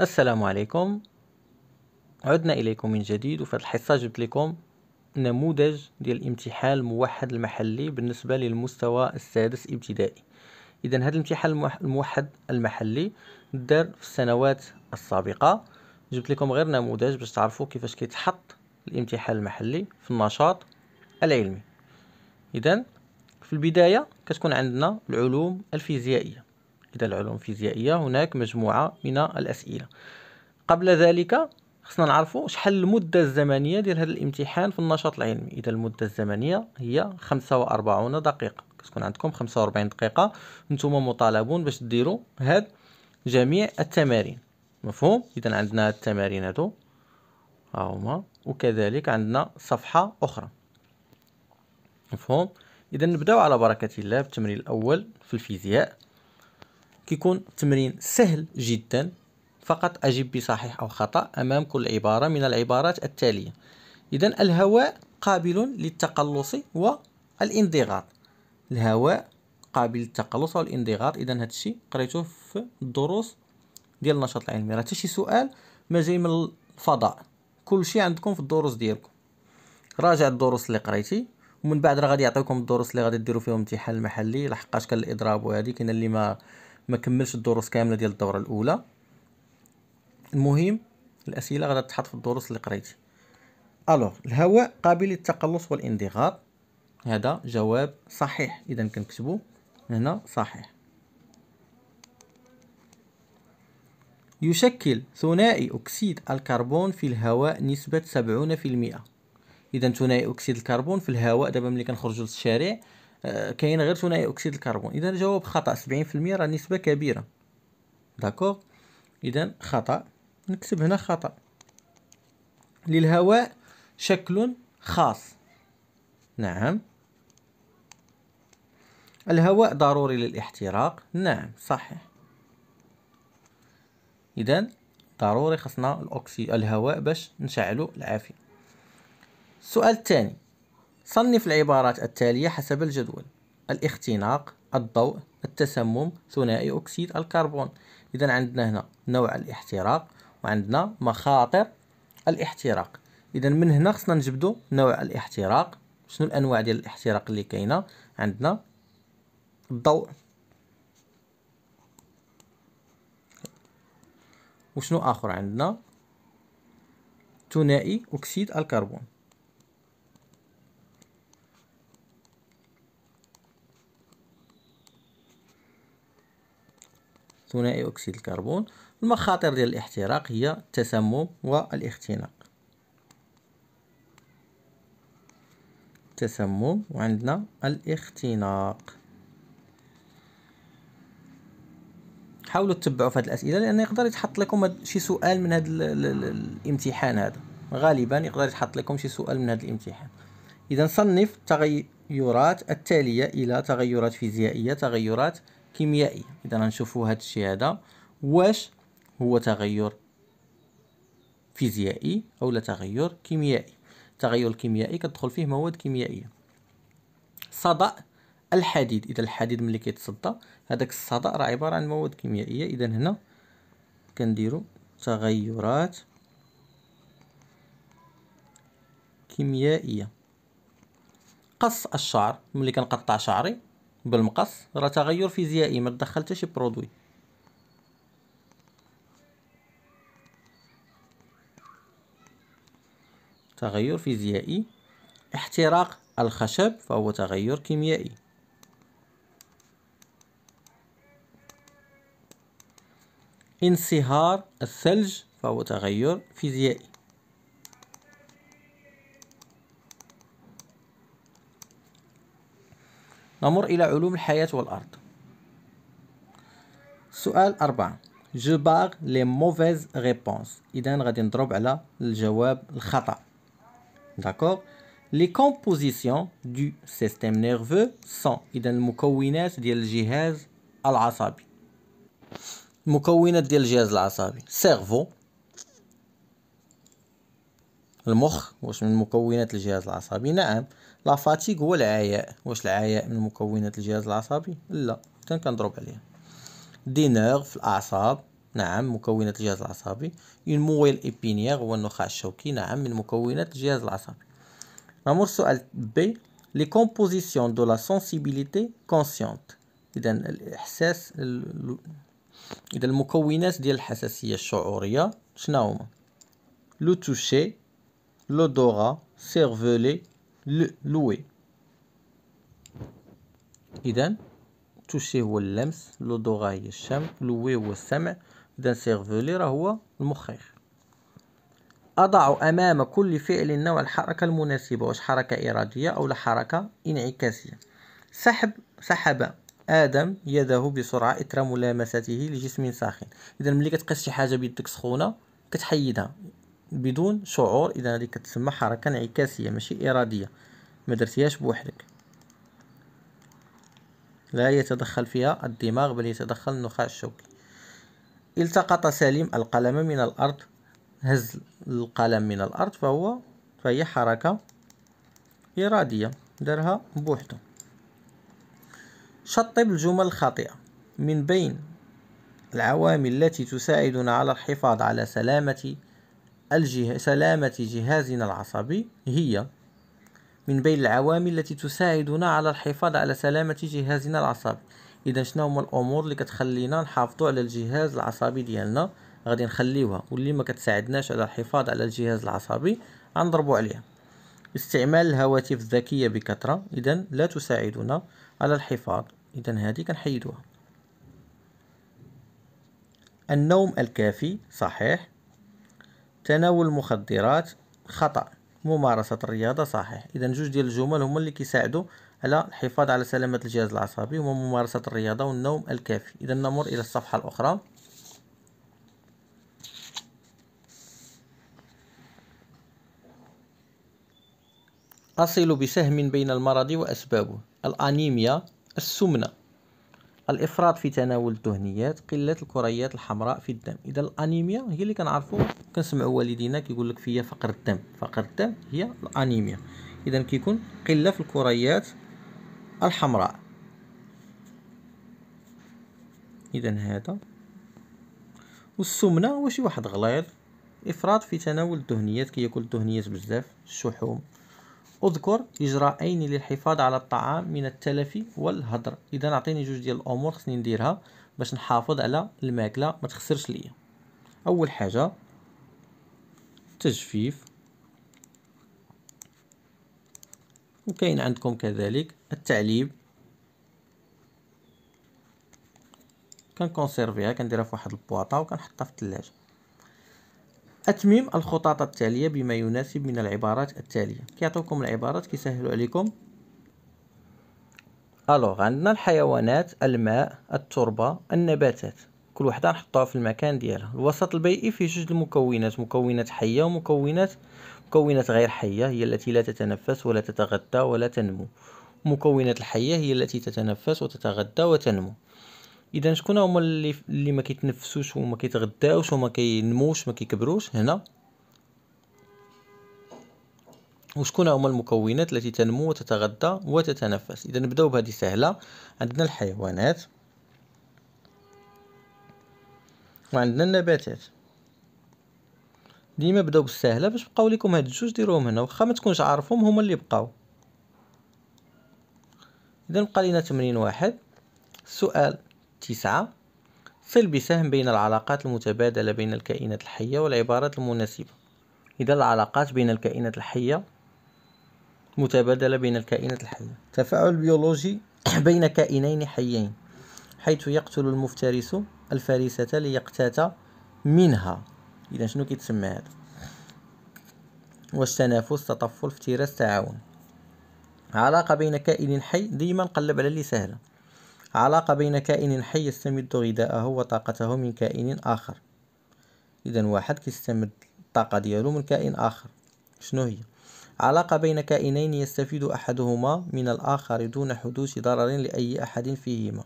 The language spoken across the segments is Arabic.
السلام عليكم عدنا إليكم من جديد وفي الحصة جبت لكم نموذج ديال الامتحان الموحد المحلي بالنسبة للمستوى السادس ابتدائي إذا هذا الامتحان الموحد المحلي دار في السنوات السابقة جبت لكم غير نموذج باش تعرفوا كيفاش كيتحط الامتحان المحلي في النشاط العلمي إذا في البداية كتكون عندنا العلوم الفيزيائية إلى العلوم الفيزيائية هناك مجموعة من الأسئلة قبل ذلك خصنا نعرفوا شحال المدة الزمنية ديال هذا الامتحان في النشاط العلمي إذا المدة الزمنية هي 45 دقيقة كتكون عندكم 45 دقيقة نتوما مطالبون باش ديروا هاد جميع التمارين مفهوم إذا عندنا التمارين هادو ها هما وكذلك عندنا صفحة أخرى مفهوم إذا نبداو على بركة الله بالتمرين الأول في الفيزياء كيكون تمرين سهل جدا فقط أجب بصحيح أو خطأ أمام كل عبارة من العبارات التالية إذا الهواء قابل للتقلص والانضغاط الهواء قابل للتقلص والانضغاط إذا هذا الشيء قريته في الدروس ديال النشاط العلمي راه شي سؤال ما جاي من الفضاء كل شيء عندكم في الدروس ديالكم راجع الدروس اللي قريتي ومن بعد راه غادي يعطيكم الدروس اللي غادي ديروا فيهم امتحان المحلي لحقاش كان الاضراب وهذه كاين اللي ما ما كملش الدروس كامله ديال الدوره الاولى المهم الاسئله غادي تحط في الدروس اللي قريتي الوغ الهواء قابل للتقلص والاندغام هذا جواب صحيح اذا كنكتبو هنا صحيح يشكل ثنائي أكسيد الكربون في الهواء نسبة سبعون في المئة إذا ثنائي أكسيد الكربون في الهواء دابا ملي كنخرجو للشارع كاين غير ثنائي اكسيد الكربون اذا الجواب خطا 70% راه نسبه كبيره داكوغ اذا خطا نكتب هنا خطا للهواء شكل خاص نعم الهواء ضروري للاحتراق نعم صحيح اذا ضروري خصنا الاكسي الهواء باش نشعلو العافيه السؤال الثاني صنف العبارات التالية حسب الجدول الاختناق الضوء التسمم ثنائي أكسيد الكربون إذا عندنا هنا نوع الاحتراق وعندنا مخاطر الاحتراق إذا من هنا خصنا نجبدو نوع الاحتراق شنو الأنواع ديال الاحتراق اللي كاينة عندنا الضوء وشنو آخر عندنا ثنائي أكسيد الكربون ثنائي أكسيد الكربون المخاطر ديال الاحتراق هي التسمم والاختناق التسمم وعندنا الاختناق حاولوا تتبعوا في هذه الاسئله لان يقدر يتحط لكم شي سؤال من هذا الامتحان هذا غالبا يقدر يتحط لكم شي سؤال من هذا الامتحان اذا صنف التغيرات التاليه الى تغيرات فيزيائيه تغيرات كيميائي إذا غنشوفو هذا الشيء هذا واش هو تغير فيزيائي أو لا تغير كيميائي التغير الكيميائي كتدخل فيه مواد كيميائية صدأ الحديد إذا الحديد ملي كيتصدى هذاك الصدأ راه عبارة عن مواد كيميائية إذا هنا كنديرو تغيرات كيميائية قص الشعر ملي كنقطع شعري بالمقص راه تغير فيزيائي ما تدخل حتى شي برودوي تغير فيزيائي احتراق الخشب فهو تغير كيميائي انصهار الثلج فهو تغير فيزيائي نمر إلى علوم الحياة والأرض سؤال أربعة جو باغ لي موفيز ريبونس إذا غادي نضرب على الجواب الخطأ داكوغ لي كومبوزيسيون دو سيستيم نيرفو سون إذا المكونات ديال الجهاز العصبي المكونات ديال الجهاز العصبي سيرفو المخ واش من مكونات الجهاز العصبي نعم لا فاتيك هو العياء واش العياء من مكونات الجهاز العصبي لا كان كنضرب عليها دي نيرف الاعصاب نعم مكونات الجهاز العصبي اون مويل ايبينيغ هو النخاع الشوكي نعم من مكونات الجهاز العصبي نمر سؤال بي لي كومبوزيسيون دو لا سونسيبيليتي كونسيونت اذا الاحساس اذا المكونات ديال الحساسيه الشعوريه شنو هما لو توشي l'odorat, cerveler, le, louer إذا توشي هو اللمس لودورا هي الشم لوي هو السمع إذا سيرفولي راه هو المخيخ أضع أمام كل فعل نوع الحركة المناسبة واش حركة إرادية أو حركة انعكاسية سحب سحب آدم يده بسرعة إثر ملامسته لجسم ساخن إذا ملي كتقيس شي حاجة بيدك سخونة كتحيدها بدون شعور اذا هذه كتسمى حركه انعكاسيه ماشي اراديه ما درتيهاش بوحدك لا يتدخل فيها الدماغ بل يتدخل النخاع الشوكي التقط سليم القلم من الارض هز القلم من الارض فهو فهي حركه اراديه دارها بوحده شطب الجمل الخاطئه من بين العوامل التي تساعدنا على الحفاظ على سلامه الجه... سلامة جهازنا العصبي هي من بين العوامل التي تساعدنا على الحفاظ على سلامة جهازنا العصبي إذا شنو هما الأمور اللي كتخلينا نحافظوا على الجهاز العصبي ديالنا غادي نخليوها واللي ما كتساعدناش على الحفاظ على الجهاز العصبي غنضربوا عليها استعمال الهواتف الذكية بكثرة إذا لا تساعدنا على الحفاظ إذا هذه كنحيدوها النوم الكافي صحيح تناول المخدرات خطأ ممارسة الرياضة صحيح إذا جوج ديال الجمل هما اللي كيساعدوا على الحفاظ على سلامة الجهاز العصبي هما ممارسة الرياضة والنوم الكافي إذا نمر إلى الصفحة الأخرى أصل بسهم بين المرض وأسبابه الأنيميا السمنة الافراط في تناول الدهنيات قله الكريات الحمراء في الدم اذا الانيميا هي اللي كنعرفوا كنسمعوا والدينا كيقول لك فيا فقر الدم فقر الدم هي الانيميا اذا كيكون قله في الكريات الحمراء اذا هذا والسمنه هو شي واحد غليظ افراط في تناول الدهنيات كياكل كي الدهنيات بزاف الشحوم اذكر إجراءين للحفاظ على الطعام من التلف والهدر إذا عطيني جوج ديال الأمور خصني نديرها باش نحافظ على الماكلة ما تخسرش ليا أول حاجة التجفيف وكاين عندكم كذلك التعليب كنكونسيرفيها كنديرها في واحد البواطه وكنحطها في الثلاجه أتميم الخطاط التالية بما يناسب من العبارات التالية كيعطيوكم العبارات كيسهلوا عليكم الوغ عندنا الحيوانات الماء التربة النباتات كل وحدة نحطوها في المكان ديالها الوسط البيئي فيه جوج المكونات مكونات حية ومكونات مكونات غير حية هي التي لا تتنفس ولا تتغذى ولا تنمو المكونات الحية هي التي تتنفس وتتغذى وتنمو اذا شكون هما اللي اللي ما كيتنفسوش وما كيتغداوش وما كينموش ما كيكبروش هنا وشكون هما المكونات التي تنمو وتتغذى وتتنفس اذا نبداو بهذه سهله عندنا الحيوانات وعندنا النباتات ديما بداو بالسهله باش بقاو لكم هاد الجوج ديروهم هنا واخا ما تكونش عارفهم هما اللي بقاو اذا بقى لينا تمرين واحد السؤال تسعة صل بسهم بين العلاقات المتبادلة بين الكائنات الحية والعبارات المناسبة إذا العلاقات بين الكائنات الحية متبادلة بين الكائنات الحية تفاعل بيولوجي بين كائنين حيين حيث يقتل المفترس الفريسة ليقتات منها إذا شنو كيتسمى هذا واش تنافس تطفل افتراس تعاون علاقة بين كائن حي ديما نقلب على اللي سهلة علاقة بين كائن حي يستمد غذاءه وطاقته من كائن آخر إذا واحد كيستمد الطاقة ديالو من كائن آخر شنو هي علاقة بين كائنين يستفيد أحدهما من الآخر دون حدوث ضرر لأي أحد فيهما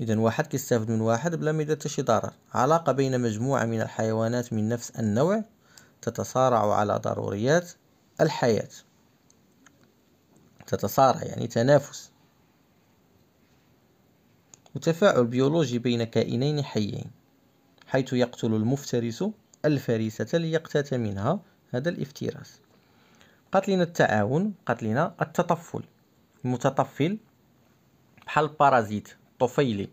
إذا واحد كيستافد من واحد بلا ما يدير شي ضرر علاقة بين مجموعة من الحيوانات من نفس النوع تتصارع على ضروريات الحياة تتصارع يعني تنافس وتفاعل بيولوجي بين كائنين حيين حيث يقتل المفترس الفريسة ليقتات منها هذا الافتراس قتلنا التعاون قتلنا التطفل المتطفل بحال البارازيت طفيلي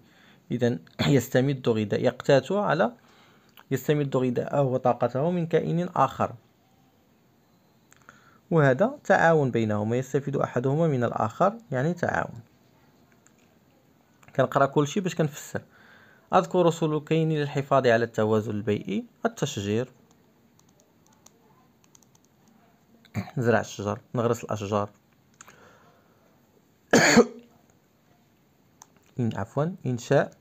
اذا يستمد غذاء يقتات على يستمد غذاءه وطاقته من كائن اخر وهذا تعاون بينهما يستفيد احدهما من الاخر يعني تعاون كنقرا كلشي باش كنفسر اذكر سلوكين للحفاظ على التوازن البيئي التشجير نزرع الشجر نغرس الاشجار إن عفوا إنشاء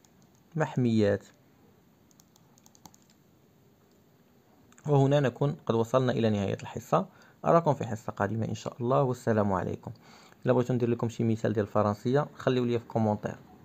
محميات وهنا نكون قد وصلنا إلى نهاية الحصة أراكم في حصة قادمة إن شاء الله والسلام عليكم إلا بغيت ندير لكم شي مثال ديال الفرنسية خليو لي في كومونتير